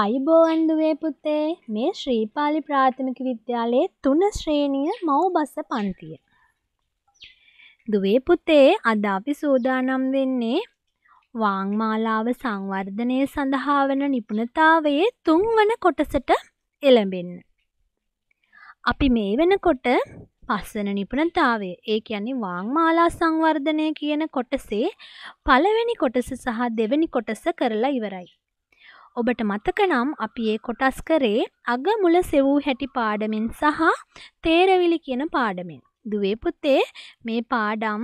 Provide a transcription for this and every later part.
ආයුබෝවන් දුවේ පුතේ මේ ශ්‍රීපාලි ප්‍රාථමික විද්‍යාලයේ තුන ශ්‍රේණිය මව් බස පන්තිය. දුවේ පුතේ අද අපි සූදානම් වෙන්නේ වාංමාලාව සංවර්ධනය සඳහා වන නිපුණතාවයේ තුන්වන කොටසට එළඹෙන්න. අපි මේ වෙනකොට පස්වන නිපුණතාවය ඒ කියන්නේ වාංමාලා සංවර්ධනය කියන කොටසේ පළවෙනි කොටස සහ දෙවෙනි කොටස කරලා ඉවරයි. ඔබට මතකනම් අපි ඒ කොටස් කරේ අග මුල සෙවූ හැටි පාඩමෙන් සහ තේරවිලි කියන පාඩමෙන්. දුවේ පුතේ මේ පාඩම්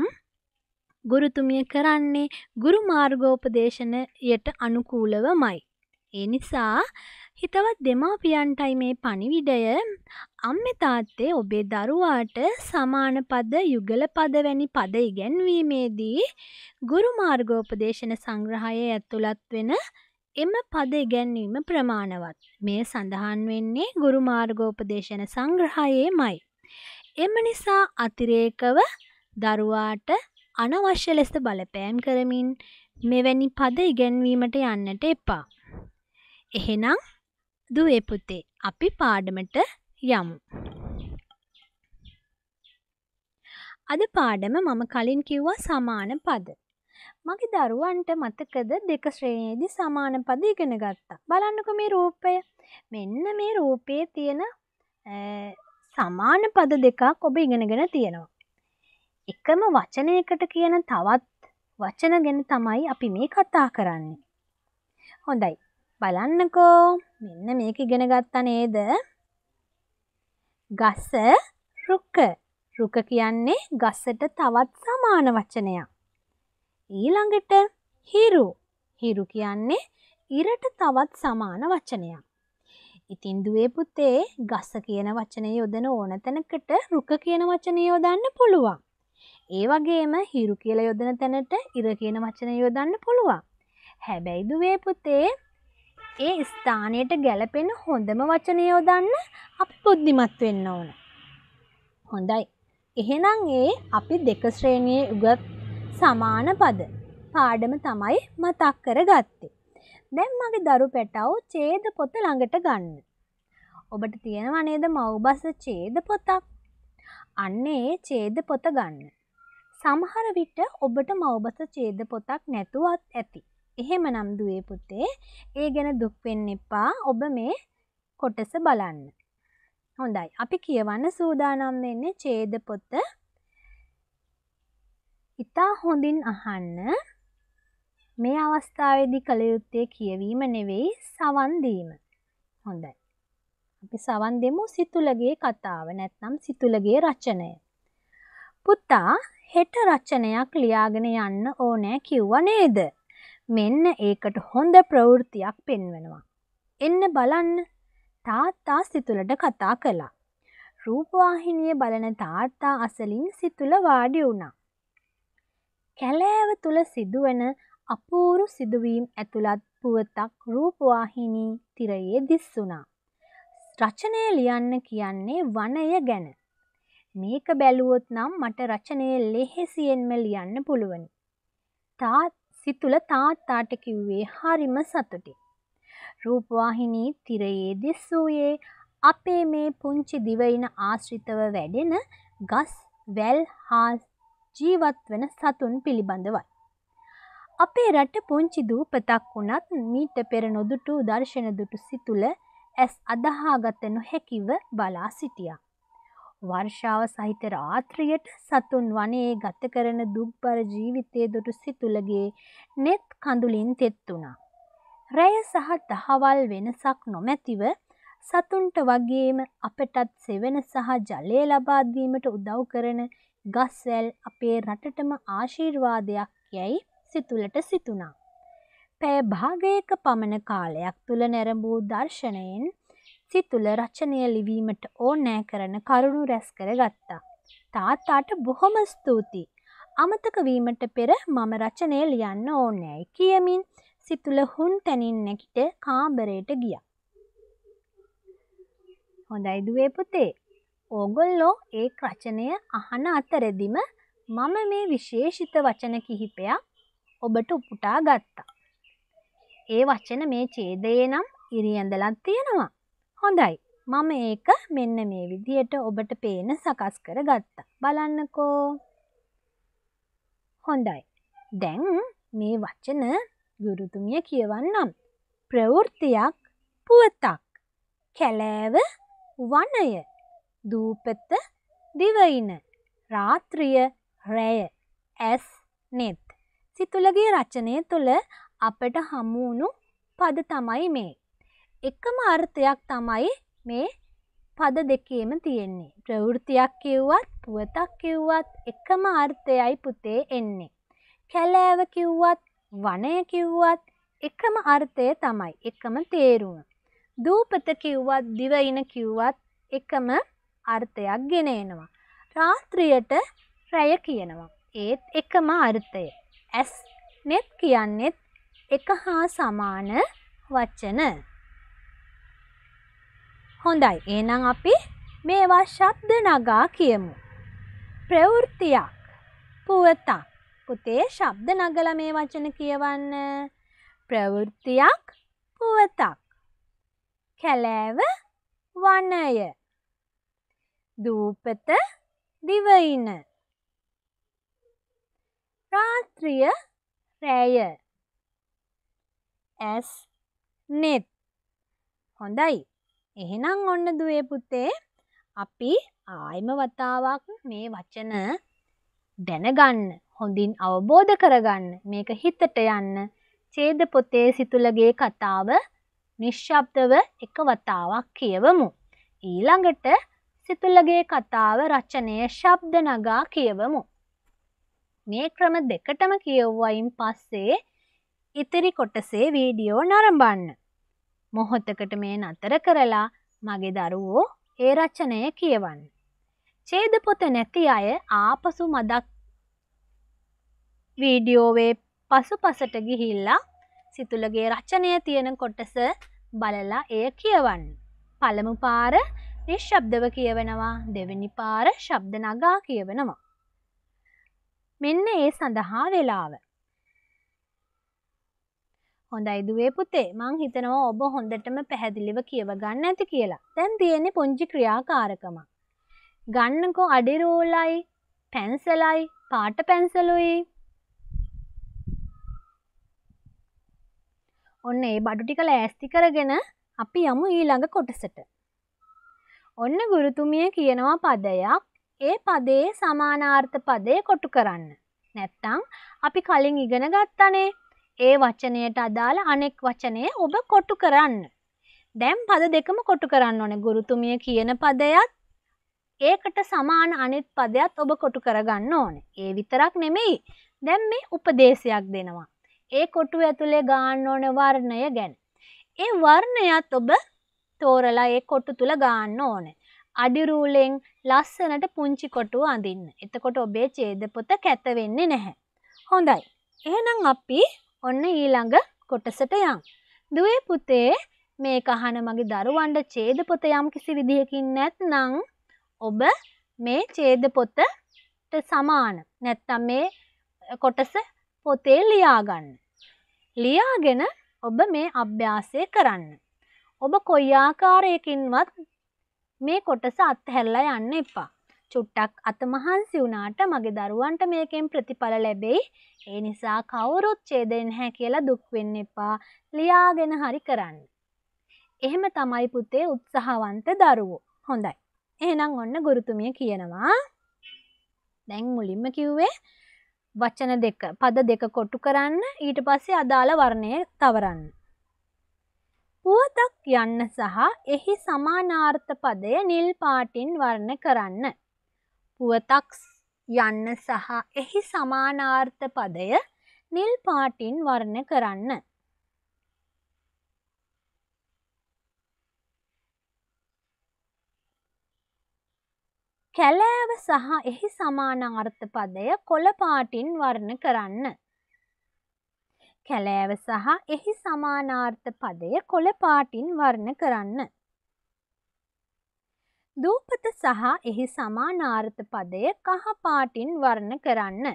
ගුරුතුමිය කරන්නේ ගුරු මාර්ගෝපදේශනයට අනුකූලවමයි. ඒ නිසා හිතවත් දෙමාපියන්ටයි මේ පණිවිඩය අම්මේ තාත්තේ ඔබේ දරුවාට සමාන පද යුගල පද වැනි පද ඉගැන්වීමේදී ගුරු මාර්ගෝපදේශන සංග්‍රහයේ ඇතුළත් වෙන එම පද ඉගැන්වීම ප්‍රමාණවත්. මේ සඳහන් වෙන්නේ ගුරු මාර්ගෝපදේශන සංග්‍රහයේ මයි. එම නිසා අතිරේකව දරුවාට අනවශ්‍ය ලෙස බලපෑම් කරමින් මෙවැනි පද ඉගැන්වීමට යන්නට එපා. එහෙනම් දුවේ පුතේ අපි පාඩමට යමු. අද පාඩම මම කලින් කිව්වා සමාන පද. මගේ දරුවන්ට මතකද දෙක ශ්‍රේණයේදී සමාන පද ඉගෙන ගත්තා. බලන්නකො මේ රූපය. මෙන්න මේ රූපයේ තියෙන සමාන පද දෙකක් ඔබ ඉගෙනගෙන තියෙනවා. එකම වචනයකට කියන තවත් වචන ගැන තමයි අපි මේ කතා කරන්නේ. හොඳයි. බලන්නකෝ. මෙන්න මේක ඉගෙන ගත්තා නේද? ගස රුක. රුක කියන්නේ ගසට තවත් සමාන වචනයක්. ඊළඟට හිරු හිරු කියන්නේ ඉරට තවත් සමාන වචනයක්. ඉතින් දුවේ පුතේ ගස්ස කියන වචනය යොදන ඕන තැනකට රුක කියන වචනය යොදන්න පුළුවන්. ඒ වගේම හිරු කියලා යොදන තැනට ඉර කියන වචනය යොදන්න පුළුවන්. හැබැයි දුවේ පුතේ ඒ ස්ථානයට ගැලපෙන හොඳම වචනය යොදන්න අපි බුද්ධිමත් වෙන්න ඕන. හොඳයි. එහෙනම් ඒ අපි දෙක ශ්‍රේණියේ උගත් සමාන පද පාඩම තමයි මතක් කර ගත්තේ. දැන් මගේ දරු පැටව් ඡේද පොත ළඟට ගන්න. ඔබට තියෙනව නේද මව්බස ඡේද පොතක්? අන්න ඒ ඡේද පොත ගන්න. සමහර විට ඔබට මව්බස ඡේද පොතක් නැතුවත් ඇති. එහෙමනම් දුවේ පුතේ, ඒ ගැන දුක් වෙන්න එපා. ඔබ මේ කොටස බලන්න. හොඳයි. අපි කියවන්න සූදානම් වෙන්නේ ඡේද පොත ඉතා හොඳින් අහන්න මේ අවස්ථාවේදී කළ යුත්තේ කියවීම නෙවෙයි සවන් දීම. හොඳයි. අපි සවන් දෙමු සිතුලගේ කතාව නැත්නම් සිතුලගේ රචනය. පුතා හෙට රචනයක් ලියාගෙන යන්න ඕනෑ කිව්වා නේද? මෙන්න ඒකට හොඳ ප්‍රවෘත්තියක් පෙන්වනවා. එන්න බලන්න. තාත්තා සිතුලට කතා කළා. රූපවාහිනිය බලන තාත්තා අසලින් සිතුල වාඩි වුණා. කැලෑව තුළ සිදුවන අපූරු සිදුවීම් ඇතුළත් පුවතක් රූපවාහිනී තිරයේ දිස්සුනා. රචනය ලියන්න කියන්නේ වනය ගැන. මේක බැලුවොත් නම් මට රචනය ලෙහෙසියෙන්ම ලියන්න පුළුවනි. තාත් සිතුල තාත්තාට කිව්වේ හරිම සතුටි. රූපවාහිනී තිරයේ දිස්සූයේ අපේ මේ පුංචි දිවයින ආශ්‍රිතව වැඩෙන ගස් වැල් හා ජීවත් වන සතුන් පිළිබඳවයි. අපේ රට පුංචි දූපතක් වුණත් මීට පෙර නොදුටු දර්ශන දුටු සිතුල ඇස් අදහාගත නොහැකිව බලා සිටියා. වර්ෂාව සහිත රාත්‍රියට සතුන් වනයේ ගත කරන දුක්බර ජීවිතය දුටු සිතුලගේ නෙත් කඳුලින් තෙත් වුණා. රැය සහ තහවල් වෙනසක් නොමැතිව සතුන්ට වගේම අපටත් සෙවෙන සහ ජලය ලබාදීමට උදව් කරන ගස්වැල් අපේ රටටම ආශීර්වාදයක් යැයි සිතුලට සිතුනා. පැය භාගයක පමණ කාලයක් තුළ නැරඹූ දර්ශනයෙන් සිතුල රචනය ලිවීමට ඕනෑ කරන කරුණු රැස් කර ගත්තා. තාත්තාට බොහොම ස්තුතියි. අමතක වීමට පෙර මම රචනය ලියන්න ඕනෑයි කියමින් සිතුල හුන් තැනින් නැකිට කාමරයට ගිය. හොඳයි දුවේ පුතේ ඕගොල්ලෝ ඒ රචනය අහන අතරදිම මම මේ විශේෂිත වචන කිහිපයක් ඔබට උපුටා ගත්තා. ඒ වචන මේ චේදයේ නම් ඉරියඳලත් තියෙනවා. හොඳයි මම ඒක මෙන්න මේ විදියට ඔබට පේන සකස් කර ගත්තා. බලන්නකෝ. හොඳයි. දැන් මේ වචන ගුරුතුමිය කියවන්නම්. ප්‍රවෘත්තියක් පුවතක් කැලෑව වනය දූපත දිවයින රාත්‍රිය රැය ඇස් නෙත් සිතුලගේ රචනය තුළ අපට හමුවුණු පද තමයි මේ. එකම අර්ථයක් තමයි මේ පද දෙකේම තියෙන්නේ. ප්‍රවෘතියක් කිව්වත් පුවතක් කිව්වත් එකම අර්ථයයි පුතේ එන්නේ. කැලෑව කිව්වත් වනය කිව්වත් එකම අර්ථය තමයි එකම තේරුම. දූපත කිව්වත් දිවයින කිව්වත් එකම අර්ථයක් ගෙන එනවා. රාත්‍රියට රැය කියනවා. ඒත් එකම අර්ථය. ඇස් නෙත් කියන්නෙත් එක හා සමාන වචන. හොඳයි. එහෙනම් අපි මේවා ශබ්ද නගා කියමු. ප්‍රවෘත්තියක්, පුවතක්. පුතේ ශබ්ද නගලා මේ වචන කියවන්න. ප්‍රවෘත්තියක්, පුවතක්. කැලෑව, වනය. දූපත දිවයින රාත්‍රිය රැය ඇස් නෙත් හොඳයි එහෙනම් ඔන්න දුවේ පුතේ අපි ආයම වතාවක් මේ වචන දැනගන්න හොඳින් අවබෝධ කරගන්න මේක හිතට යන්න චේද පොතේ සිතුලගේ කතාව නිශ්ශබ්දව එක වතාවක් කියවමු ඊළඟට සිතුලගේ කතාව රචනය ශබ්ද නගා කියවමු. මේ ක්‍රම දෙකටම කියව්වයින් පස්සේ ඉතිරි කොටසේ වීඩියෝ නරඹන්න. මොහොතකට මේ නතර කරලා මගේ දරුවෝ ඒ රචනය කියවන්න. ඡේද පොත නැති අය ආපසු මදක් වීඩියෝවේ පසුපසට ගිහිල්ලා සිතුලගේ රචනය තියෙන කොටස බලලා එය කියවන්න. පළමු පාර නිශ්ශබ්දව කියවනවා දෙවැනි පාර ශබ්ද නගා කියවනවා. මෙන්න ඒ සඳහා වෙලාව. හොඳයි දුවේ පුතේ මං හිතනවා ඔබ හොඳටම පැහැදිලිව කියව ගන්න ඇති කියලා. දැන් තියෙන්නේ පුංචි ක්‍රියාකාරකම. ගන්නකෝ අඩිරෝලයි, පැන්සලයි, පාට පැන්සලුයි. ඔන්න ඒ බඩු ටික ලෑස්ති කරගෙන අපි යමු ඊළඟ කොටසට. ඔන්න ගුරුතුමිය කියනවා පදයක් ඒ පදයේ සමානාර්ථ පදය කොටු කරන්න. නැත්තං අපි කලින් ඉගෙන ගත්තනේ ඒ වචනයට අදාළ අනෙක් වචනය ඔබ කොටු කරන්න. දැම් පද දෙකම කොටු කරන්න ඕන ගුරුතුමිය කියන පදයත් ඒකට සමාන අනිත් පදයක් ඔබ කොටු කරගන්න ඕන. ඒ විතරක් නෙමෙයි දැම් මේ උපදේශයක් දෙනවා. ඒ කොටු ඇතුළේ ගාන්න ඕන වර්ණය ගැන. ඒ වර්ණයත් ඔබ තෝරලා ඒ කොටු තුළ ගාන්න ඕනේ. අඩිරූලෙන් ලස්සනට පුංචි කොටුව අඳින්න. එතකොට ඔබේ ඡේද පොත කැත වෙන්නේ නැහැ. හොඳයි. එහෙනම් අපි ඔන්න ඊළඟ කොටසට යමු. දුවේ පුතේ මේක අහන මගේ දරුවන්ට ඡේද පොත යම් කිසි විදිහකින් නැත්නම් ඔබ මේ ඡේද පොතට සමාන නැත්නම් මේ කොටස පොතේ ලියා ගන්න. ලියාගෙන ඔබ මේ අභ්‍යාසය කරන්න. ඔබ කොයි ආකාරයකින්වත් මේ කොටස අත්හැරලා යන්න එපා. චුට්ටක් අතමහන්සි වුණාට මගේ දරුවන්ට මේකෙන් ප්‍රතිඵල ලැබෙයි. ඒ නිසා කවුරුත් ඡේදෙන් නැහැ කියලා දුක් වෙන්න එපා. ලියාගෙන හරි කරන්න. එහෙම තමයි පුතේ උත්සාහවන්ත දරුවෝ. හොඳයි. එහෙනම් ඔන්න ගුරුතුමිය කියනවා දැන් මුලින්ම කිව්වේ වචන දෙක පද දෙක කොටු කරන්න ඊට පස්සේ අදාළ වර්ණය තවරන්න. පුවතක් යන්න සහ එහි සමානාර්ථ පදය නිල් පාටින් වර්ණ කරන්න. පුවතක් යන්න සහ එහි සමානාර්ථ පදය නිල් පාටින් වර්ණ කරන්න. කැලෑව සහ එහි සමානාර්ථ පදය කොළ පාටින් වර්ණ කරන්න. කැලෑව සහ එහි සමානාර්ථ පදය කොළ පාටින් වර්ණ කරන්න. දූපත සහ එහි සමානාර්ථ පදය කහ පාටින් වර්ණ කරන්න.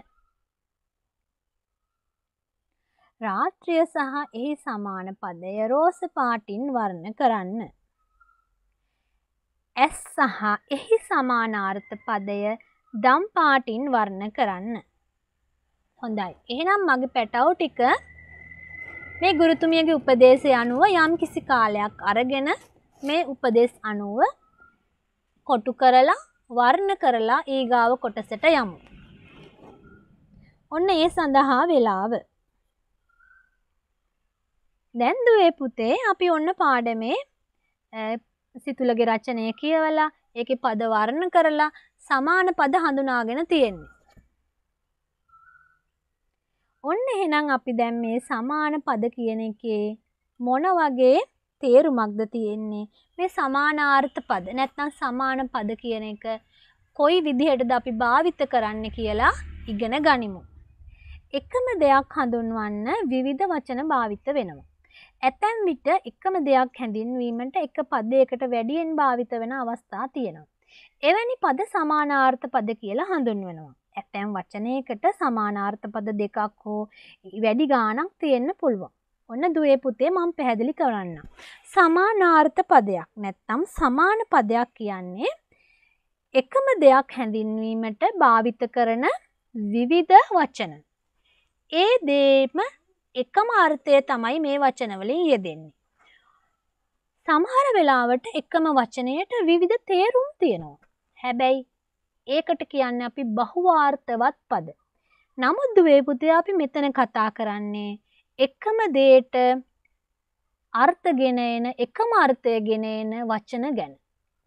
රාත්‍රිය සහ එහි සමාන පදය රෝස පාටින් වර්ණ කරන්න. ඇස් සහ එහි සමානාර්ථ පදය දම් පාටින් වර්ණ කරන්න. හොඳයි. එහෙනම් මගේ පැටව් ටික මේ ගුරුතුමියගේ උපදේශය අනුව යම් කිසි කාලයක් අරගෙන මේ උපදේශ අනුව කොටු කරලා වර්ණ කරලා ඊගාව කොටසට යමු. ඔන්න ඒ සඳහා වෙලාව. දැන් දුවේ පුතේ අපි ඔන්න පාඩමේ සිතුලගේ රචනය කියවලා ඒකේ පද වර්ණ කරලා සමාන පද හඳුනාගෙන තියෙන්නේ. ඔන්න එහෙනම් අපි දැන් මේ සමාන පද කියන එකේ මොන වගේ තේරුමක්ද තියෙන්නේ මේ සමානාර්ථ පද නැත්නම් සමාන පද කියන එක කොයි විදිහටද අපි භාවිත කරන්න කියලා ඉගෙන ගනිමු. එකම දෙයක් හඳුන්වන්න විවිධ වචන භාවිත වෙනවා. ඇතැම් විට එකම දෙයක් හැඳින්වීමට එක පදයකට වැඩියෙන් භාවිත වෙන අවස්ථා තියෙනවා. එවැනි පද සමානාර්ථ පද කියලා හඳුන්වනවා. ඇතැම් වචනයකට සමානාර්ථපද දෙකක් හෝ වැඩි ගානක් තියෙන්න පුළුවන්. ඔන්න දුවේ පුතේ මම පැහැදිලි කරන්න. සමානාර්ථ පදයක් නැත්තම් සමාන පදයක් කියන්නේ එකම දෙයක් හැඳින්වීමට භාවිත කරන විවිධ වචන. ඒ දේම එකම අර්ථය තමයි මේ වචනවලින් යෙදෙන්නේ. සමහර වෙලාවට එකම වචනයට විවිධ තේරුම් තියෙනවා. හැබැයි ඒකට කියන්න අපි බහුවාර්ථවත් පද. නමුත් දුවේ පුතේ අපි මෙතන කතා කරන්නේ එකම දේට අර්ථගෙන එන එකම අර්ථයගෙන එන වචන ගැන.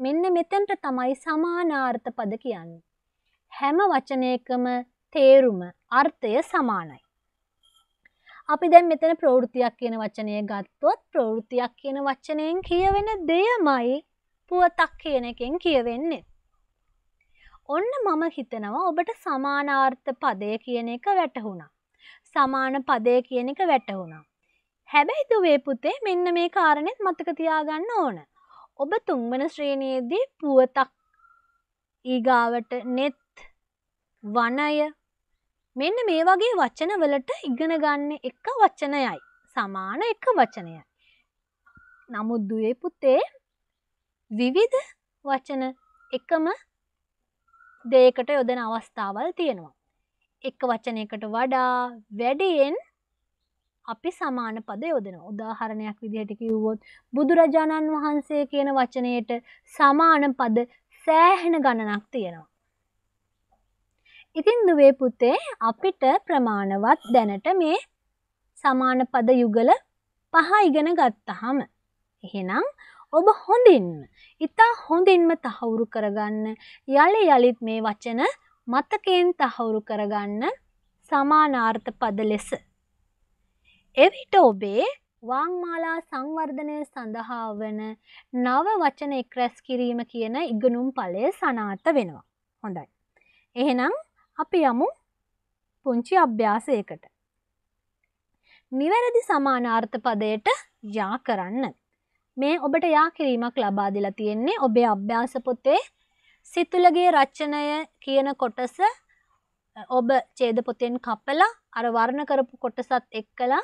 මෙන්න මෙතෙන්ට තමයි සමානාර්ථ පද කියන්නේ. හැම වචනයකම තේරුම අර්ථය සමානයි. අපි දැන් මෙතන ප්‍රවෘතියක් කියන වචනය ගත්තොත් ප්‍රවෘතියක් කියන වචනයෙන් කියවෙන දෙයමයි පුවතක් කියන එකෙන් කියවෙන්නේ. ඔන්න මම හිතනවා ඔබට සමානාර්ථ පදය කියන එක වැටහුණා. සමාන පදය කියන එක වැටහුණා. හැබැයි දුවේ පුතේ මෙන්න මේ කාරණෙත් මතක තියාගන්න ඕන. ඔබ තුන්වන ශ්‍රේණියේදී පුවතක් ඊගාවට net වනය මෙන්න මේ වගේ වචන වලට ඉගෙන ගන්න එක වචනයයි. සමාන එක වචනයයි. නමුත් දුවේ පුතේ විවිධ වචන එකම දෙයකට යොදන අවස්ථාවල් තියෙනවා. එක වචනයකට වඩා වැඩියෙන් අපි සමාන පද යොදන උදාහරණයක් විදිහට කිව්වොත් බුදුරජාණන් වහන්සේ කියන වචනයට සමාන පද සෑහෙන ගණනක් තියෙනවා. ඉතින් දුවේ පුතේ අපිට ප්‍රමාණවත් දැනට මේ සමාන පද යුගල පහ ඉගෙන ගත්තහම එහෙනම් ඔබ හොඳින්ම ඉතා හොඳින්ම තහවුරු කරගන්න යළි යළිත් මේ වචන මතකයෙන් තහවුරු කරගන්න සමානාර්ථ පද ලෙස. එවිට ඔබේ වාංමාලා සංවර්ධනය සඳහා වන නව වචන එක් රැස් කිරීම කියන ඉගනුම් පලය සනාත වෙනවා. හොඳයි. එහෙනම් අපි යමු පුංචි අභ්‍යාසයකට. නිවැරදි සමානාර්ථ පදයට යා කරන්න. මේ ඔබට යා කිරීමක් ලබා දෙලා තියෙන්නේ ඔබේ අභ්‍යාස පොතේ සිතුලගේ රචනය කියන කොටස ඔබ ඡේද පොතෙන් කපලා අර වර්ණ කරපු කොටසත් එක්කලා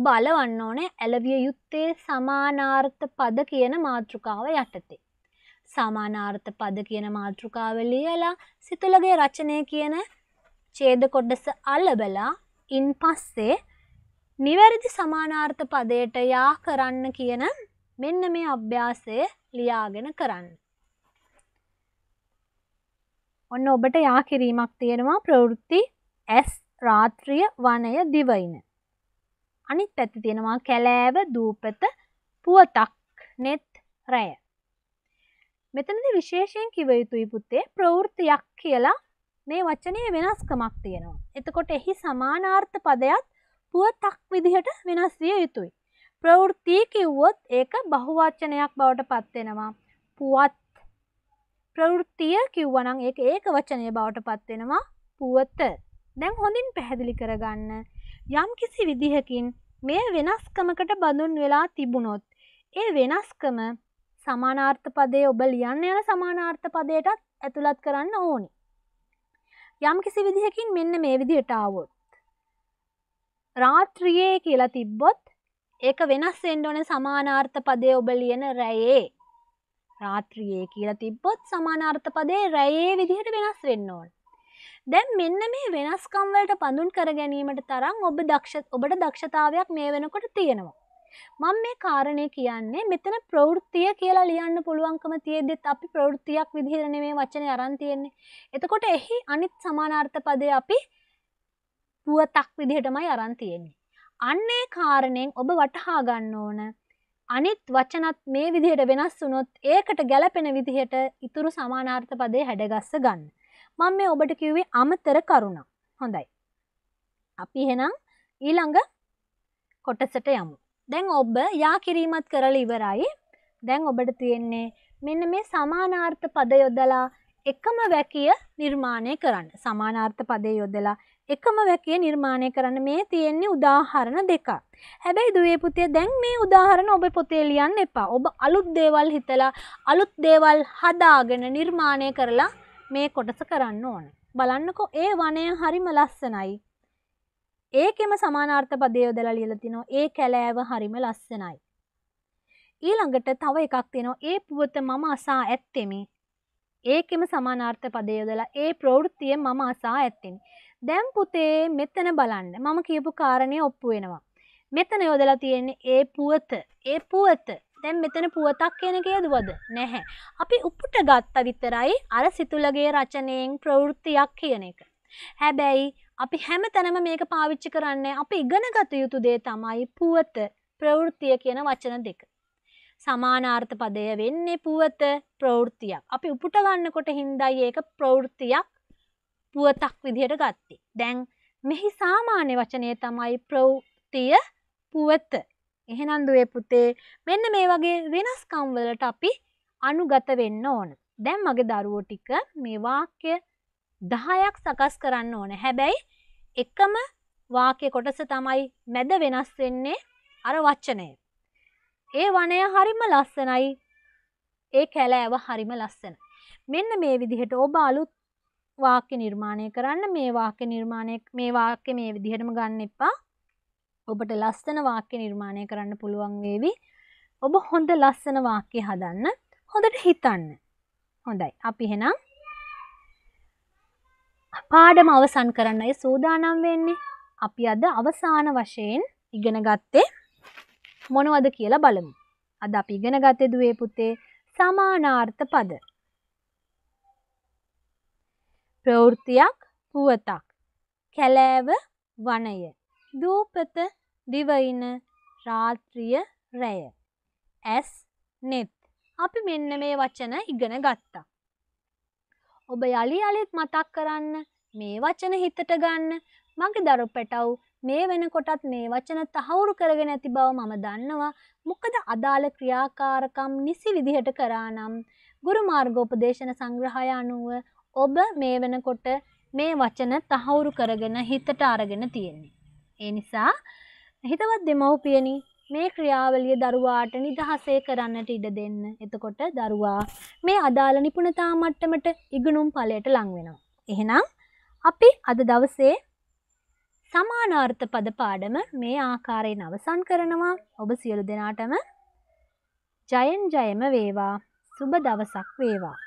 ඔබ අලවන්න ඕනේ ඇලවිය යුත්තේ සමානාර්ථ පද කියන මාතෘකාව යටතේ. සමානාර්ථ පද කියන මාතෘකාව ලියලා සිතුලගේ රචනය කියන ඡේද කොටස අලබලා ඉන් පස්සේ නිවැරදි සමානාර්ථ පදයට යා කරන්න කියන මෙන්න මේ අභ්‍යාසය ලියාගෙන කරන්න. ඔන්න ඔබට යා කිරීමක් තියෙනවා ප්‍රවෘත්ති ඇස් රාත්‍රිය වනය දිවයින. අනිත් පැති තියෙනවා කැලෑව දූපත පුවතක් නෙත් රැය. මෙතනද විශේෂයෙන් කිව යුතුයි පුතේ ප්‍රවෘත්තියක් කියලා මේ වචනය වෙනස්කමක් තියෙනවා. එතකොට එහි සමානාර්ථ පදයක් පුවතක් විදිහට වෙනස් විය යුතුයි. ප්‍රවෘත්ති කිව්වොත් ඒක බහුවචනයක් බවට පත්වෙනවා. පුවත් ප්‍රවෘත්තිය කිව්වනම් ඒක ඒක වචනය බවට පත්වෙනවා පුවත. දැන් හොඳින් පැහැදිලි කරගන්න. යම් කිසි විදිහකින් මේ වෙනස්කමකට බඳුන් වෙලා තිබුණොත්. ඒ වෙනස්කම සමානාර්ථ පදේ ඔබ ලියන්න යන සමානාර්ථ පදයටත් ඇතුළත් කරන්න ඕනි. යම් කිසි විදිහකින් මෙන්න මේ විදිහට ආවොත්. රාත්‍රියේ කියලා තිබ්බොත් ඒක වෙනස් වෙන්න ඕනේ සමානාර්ථ පදේ ඔබ ලියන රැයේ. රාත්‍රියේ කියලා තිබ්බොත් සමානාර්ථ පදේ රැයේ විදිහට වෙනස් වෙන්න ඕන. දැන් මෙන්න මේ වෙනස්කම් වලට පඳුන් කර ගැනීමට තරම් ඔබ දක්ෂ ඔබට දක්ෂතාවයක් මේ වෙනකොට තියෙනවා. මම මේ කාරණේ කියන්නේ මෙතන ප්‍රවෘත්තිය කියලා ලියන්න පුළුවන්කම තියෙද්දිත් අපි ප්‍රවෘත්තියක් විදිහට නෙමෙයි වචනේ අරන් තියෙන්නේ. එතකොට එහි අනිත් සමානාර්ථ පදේ අපි පුවතක් විදිහටමයි අරන් තියෙන්නේ. අන්නේ කාරණයෙන් ඔබ වටහා ගන්න ඕන අනිත් වචනත් මේ විදිහට වෙනස් වුනොත් ඒකට ගැලපෙන විදිහට ඉතුරු සමානාර්ථ පදේ හැඩගස්ස ගන්න. මම මේ ඔබට කිව්වේ අමතර කරුණක්. හොඳයි. අපි එහෙනම් ඊළඟ කොටසට යමු. දැන් ඔබ යා කිරීමත් කරලා ඉවරයි. දැන් ඔබට තියෙන්නේ මෙන්න මේ සමානාර්ථ පද යොදලා එකම වැකිය නිර්මාණය කරන්න. සමානාර්ථ පදේ යොදලා එකම වැකිය නිර්මාණය කරන්න මේ තියෙන්නේ උදාහරණ දෙකක්. හැබැයි දුවේ පුතේ දැන් මේ උදාහරණ ඔබ පොතේ ලියන්න එපා. ඔබ අලුත් දේවල් හිතලා අලුත් දේවල් හදාගෙන නිර්මාණය කරලා මේ කොටස කරන්න ඕන. බලන්නකෝ ඒ වනය හරිම ලස්සනයි. ඒකෙම සමානාර්ථ පදේ යොදලා ලියලා තිනවා ඒ කැලෑව හරිම ලස්සනයි. ඊළඟට තව එකක් තියෙනවා ඒ පුවත මම අසා ඇත්තෙමි. ඒකෙම සමානාර්ථ පදේ යොදලා ඒ ප්‍රවෘත්තිය මම අසා ඇත්තෙමි. දැම් පුතේ මෙතන බලන්න මම කියපු කාරණය ඔප්පු වෙනවා. මෙතන යොදලා තියෙන්නේ ඒ පුවත ඒ පුවත දැන් මෙතන පුවතක් කියන කියදුවද නැහැ. අපි උපුට ගත්ත විතරයි අර සිතුලගේ රචනයෙන් ප්‍රවෘත්තියක් කියන එක. හැබැයි අපි හැම තැනම මේක පාවිච්චි කරන්නේ අපි ඉගෙන ගත යුතු දේ තමයි පුවත ප්‍රවෘත්තිය කියන වචන දෙක. සමානාර්ථ පදය වෙන්නේ පුවත ප්‍රවෘත්තියක්. අපි උපුට ගන්නකොට හින්දායි ඒක ප්‍රවෘත්තියක් පුවතක් විදිහට ගත්තේ. දැන් මෙහි සාමාන්‍ය වචනය තමයි ප්‍රවෘතිය පුවත. එහෙනම් දුවේ පුතේ මෙන්න මේ වගේ වෙනස්කම් වලට අපි අනුගත වෙන්න ඕන. දැන් මගේ දරුවෝ ටික මේ වාක්‍ය 10ක් සකස් කරන්න ඕන. හැබැයි එකම වාක්‍ය කොටස තමයි මැද වෙනස් වෙන්නේ අර වචනය. ඒ වනය හරිම ලස්සනයි. ඒ කැලෑව හරිම ලස්සනයි. මෙන්න මේ විදිහට ඔබ අලුත් වාක්‍ය නිර්මාණය කරන්න මේ වාක්‍ය නිර්මාණය මේ වාක්‍ය මේ විදිහටම ගන්න එපා ඔබට ලස්සන වාක්‍ය නිර්මාණය කරන්න පුළුවන් වේවි ඔබ හොඳ ලස්සන වාක්‍ය හදන්න හොඳට හිතන්න හොඳයි අපි එහෙනම් පාඩම අවසන් කරන්නයි සූදානම් වෙන්නේ අපි අද අවසාන වශයෙන් ඉගෙන ගත්තේ මොනවද කියලා බලමු අද අපි ඉගෙන ගත්තේ දුවේ පුතේ සමානාර්ථ පද ප්‍රවෘත්තියක් පුවතක්. කැලෑව වනය. දූපත දිවයින රාත්‍රිය රැය. ඇස් නෙත්. අපි මෙන්න මේ වචන ඉගෙන ගත්තා. ඔබ යළි අලිත් මතක් කරන්න මේ වචන හිතට ගන්න මගේ දරු පැටව් මේ වෙනකොටත් මේ වචන තහවුරු කරගෙන ඇති බව මම දන්නවා මොකද අදාළ ක්‍රියාකාරකම් නිසි විදිහට කරානම් ගුරු මාර්ගෝපදේශන සංග්‍රහය අනුව ඔබ මේ වෙනකොට මේ වචන තහවුරු කරගෙන හිතට අරගෙන තියෙන්නේ. ඒ නිසා හිතවත් දෙමව්පියනි මේ ක්‍රියාවලිය දරුවාට නිදහසේ කරන්නට ඉඩ දෙන්න. එතකොට දරුවා මේ අදාළ නිපුණතා මට්ටමට ඉගෙනුම් ඵලයට ලං වෙනවා. එහෙනම් අපි අද දවසේ සමානාර්ථ පද පාඩම මේ ආකාරයෙන් අවසන් කරනවා. ඔබ සියලු දෙනාටම ජයෙන් ජයම වේවා. සුබ දවසක් වේවා.